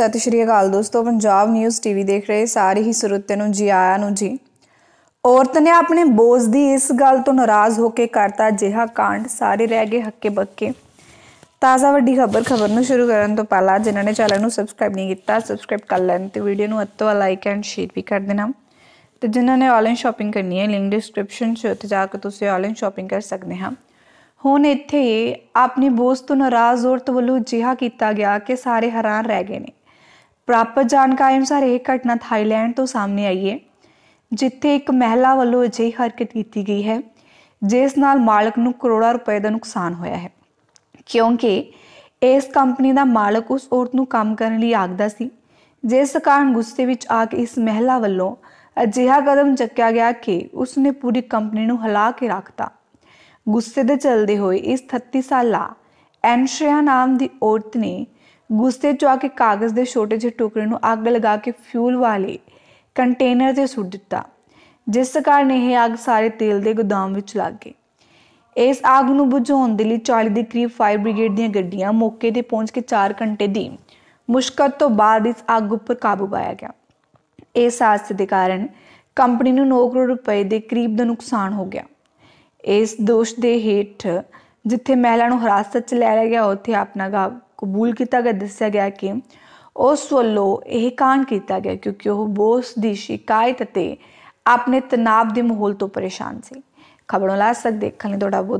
ਸਤਿ ਸ਼੍ਰੀ ਅਕਾਲ ਦੋਸਤੋ Punjab news TV ਦੇਖ ਰਹੇ ਸਾਰੇ ਹੀ ਸਰੋਤਿਆਂ ਨੂੰ ਜੀ ਆਇਆਂ ਨੂੰ ਜੀ ਔਰਤ ਨੇ ਆਪਣੇ ਬੋਝ ਦੀ ਇਸ ਗੱਲ ਤੋਂ ਨਾਰਾਜ਼ ਹੋ ਕੇ ਕਰਤਾ ਜਿਹਾ ਕਾਂਡ ਸਾਰੇ ਰਹਿ ਗਏ ਹੱਕੇ ਬੱਕੇ ਤਾਜ਼ਾ ਵੱਡੀ ਖਬਰ ਖਬਰ ਨੂੰ ਸ਼ੁਰੂ ਕਰਨ ਤੋਂ ਪਹਿਲਾਂ ਜਿਨ੍ਹਾਂ ਨੇ ਚੈਨਲ ਨੂੰ ਸਬਸਕ੍ਰਾਈਬ ਨਹੀਂ ਕੀਤਾ ਸਬਸਕ੍ਰਾਈਬ ਕਰ ਲੈਣ ਤੇ ਵੀਡੀਓ ਨੂੰ ਅੱਤੋਂ ਲਾਈਕ ਐਂਡ ਸ਼ੇਅਰ ਵੀ ਕਰ ਦੇਣਾ ਤੇ ਜਿਨ੍ਹਾਂ ਨੇ ਆਨਲਾਈਨ ਸ਼ਾਪਿੰਗ ਕਰਨੀ ਹੈ ਲਿੰਕ ਡਿਸਕ੍ਰਿਪਸ਼ਨ 'ਚ ਉੱਥੇ ਜਾ ਕੇ ਤੁਸੀਂ ਆਨਲਾਈਨ ਸ਼ਾਪਿੰਗ ਕਰ ਸਕਦੇ ਹਾਂ ਹੁਣ ਇੱਥੇ ਆਪਣੇ ਬੋਸ ਤੋਂ ਨਾਰਾਜ਼ ਔਰਤ ਵੱਲੋਂ ਜਿਹਾ ਕੀਤਾ ਗਿਆ ਕਿ ਸਾਰੇ ਹੈਰਾਨ ਰਹਿ ਗਏ ਨੇ ਪ੍ਰਾਪਤ ਜਾਣਕਾਰੀ ਅਨੁਸਾਰ ਇਹ ਘਟਨਾ ਥਾਈਲੈਂਡ ਤੋਂ ਸਾਹਮਣੇ ਆਈ ਹੈ ਜਿੱਥੇ ਇੱਕ ਮਹਿਲਾ ਵੱਲੋਂ ਅਜਿਹੀ ਹਰਕਤ ਕੀਤੀ ਗਈ ਹੈ ਜਿਸ ਨਾਲ ਮਾਲਕ ਨੂੰ ਕਰੋੜਾਂ ਰੁਪਏ ਦਾ ਨੁਕਸਾਨ ਹੋਇਆ ਹੈ ਕਿਉਂਕਿ ਇਸ ਕੰਪਨੀ ਦਾ ਮਾਲਕ ਉਸ ਔਰਤ ਨੂੰ ਕੰਮ ਕਰਨ ਲਈ ਆਖਦਾ ਸੀ ਜਿਸ ਕਾਰਨ ਗੁੱਸੇ ਵਿੱਚ ਆ ਕੇ ਇਸ ਮਹਿਲਾ ਵੱਲੋਂ ਅਜਿਹਾ ਕਦਮ ਚੱਕਿਆ ਗਿਆ ਕਿ ਉਸ ਨੇ ਪੂਰੀ ਕੰਪਨੀ ਨੂੰ ਹਲਾ ਕੇ ਰੱਖਤਾ ਗੁੱਸੇ ਦੇ ਚੱਲਦੇ ਹੋਏ ਇਸ 36 ਸਾਲਾ ਐਨਸ਼ਰਿਆ ਨਾਮ ਦੀ ਔਰਤ ਨੇ ਗੁੱਸੇ 'ਚ ਆ ਕੇ ਕਾਗਜ਼ ਦੇ ਛੋਟੇ ਜਿਹੇ ਟੁਕੜੇ ਨੂੰ ਅੱਗ ਲਗਾ ਕੇ ਫਿਊਲ ਵਾਲੇ ਕੰਟੇਨਰ 'ਤੇ ਸੁੱਟ ਦਿੱਤਾ ਜਿਸ ਕਾਰਨ ਇਹ ਅੱਗ ਸਾਰੇ ਤੇਲ ਦੇ ਗੋਦਾਮ ਵਿੱਚ ਲੱਗ ਗਈ ਇਸ ਅੱਗ ਨੂੰ ਬੁਝਾਉਣ ਦੇ ਲਈ 40 ਦੇ ਕਰੀਬ ਫਾਇਰ ਬ੍ਰਿਗੇਡ ਦੀਆਂ ਗੱਡੀਆਂ ਮੌਕੇ ਤੇ ਪਹੁੰਚ ਕੇ 4 ਘੰਟੇ ਦੀ ਮੁਸ਼ਕਲ ਤੋਂ ਬਾਅਦ ਇਸ ਅੱਗ ਉੱਪਰ ਕਾਬੂ ਪਾਇਆ ਗਿਆ ਇਸ ਹਾਦਸੇ ਦੇ ਕਾਰਨ ਕੰਪਨੀ ਨੂੰ 9 ਕਰੋੜ ਰੁਪਏ ਦੇ ਕਰੀਬ ਦਾ ਨੁਕਸਾਨ ਹੋ ਗਿਆ ਇਸ ਦੋਸ਼ ਦੇ ਹੇਠ ਜਿੱਥੇ ਮਹਿਲਾ ਨੂੰ ਹਰਾਸਤ 'ਚ ਲੈ ਲਿਆ ਗਿਆ ਉੱਥੇ ਆਪਣਾ ਕਬੂਲ ਕੀਤਾ ਗਿਆ ਦੱਸਿਆ ਗਿਆ ਕਿ ਉਸ ਵੱਲੋਂ ਇਹ ਕਾਂਡ ਕੀਤਾ ਗਿਆ ਕਿਉਂਕਿ ਉਹ ਬੋਸ ਦੀ ਸ਼ਿਕਾਇਤ ਤੇ ਆਪਣੇ ਤਣਾਅ ਦੇ ਮਾਹੌਲ ਤੋਂ ਪਰੇਸ਼ਾਨ ਸੀ ਖਬਰੋਂ ਲਾ ਸਕਦੇ ਲਈ ਤੁਹਾਡਾ ਬਹੁਤ